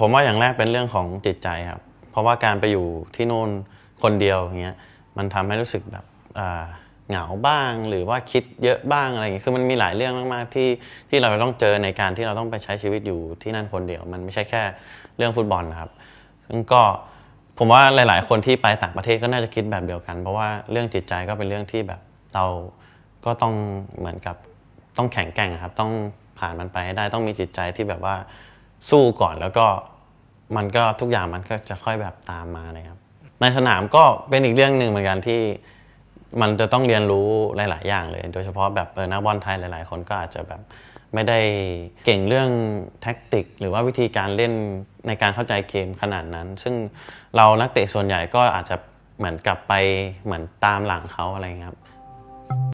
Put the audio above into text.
ผมว่าอย่างแรกเป็นเรื่องของจิตใจครับ เพราะว่าการไปอยู่ที่นู่นคนเดียวอย่างเงี้ยมันทำให้รู้สึกแบบเหงาบ้างหรือว่าคิดเยอะบ้างอะไรอย่างเงี้ยคือมันมีหลายเรื่องมากๆที่ที่เราต้องเจอในการที่เราต้องไปใช้ชีวิตอยู่ที่นั่นคนเดียว มันไม่ใช่แค่เรื่องฟุตบอลครับซึ่งก็ผมว่าหลาย ๆ คนที่ไปต่างประเทศก็น่าจะคิดแบบเดียวกัน เพราะว่าเรื่องจิตใจก็เป็นเรื่องที่แบบเราก็ต้องเหมือนกับต้องแข็งแกร่งครับต้องผ่านมันไปให้ได้ต้องมีจิตใจที่แบบว่าสู้ก่อนแล้วก็มันก็ทุกอย่างมันก็จะค่อยแบบตามมาเลยครับ ในสนามก็เป็นอีกเรื่องหนึ่งเหมือนกันที่มันจะต้องเรียนรู้หลาย ๆ อย่างเลย โดยเฉพาะแบบเออนักบอลไทยหลายๆคนก็อาจจะแบบไม่ได้เก่งเรื่องแท็กติก หรือว่าวิธีการเล่นในการเข้าใจเกมขนาดนั้น ซึ่งเรานักเตะส่วนใหญ่ก็อาจจะเหมือนกลับไปเหมือนตามหลังเขาอะไรครับ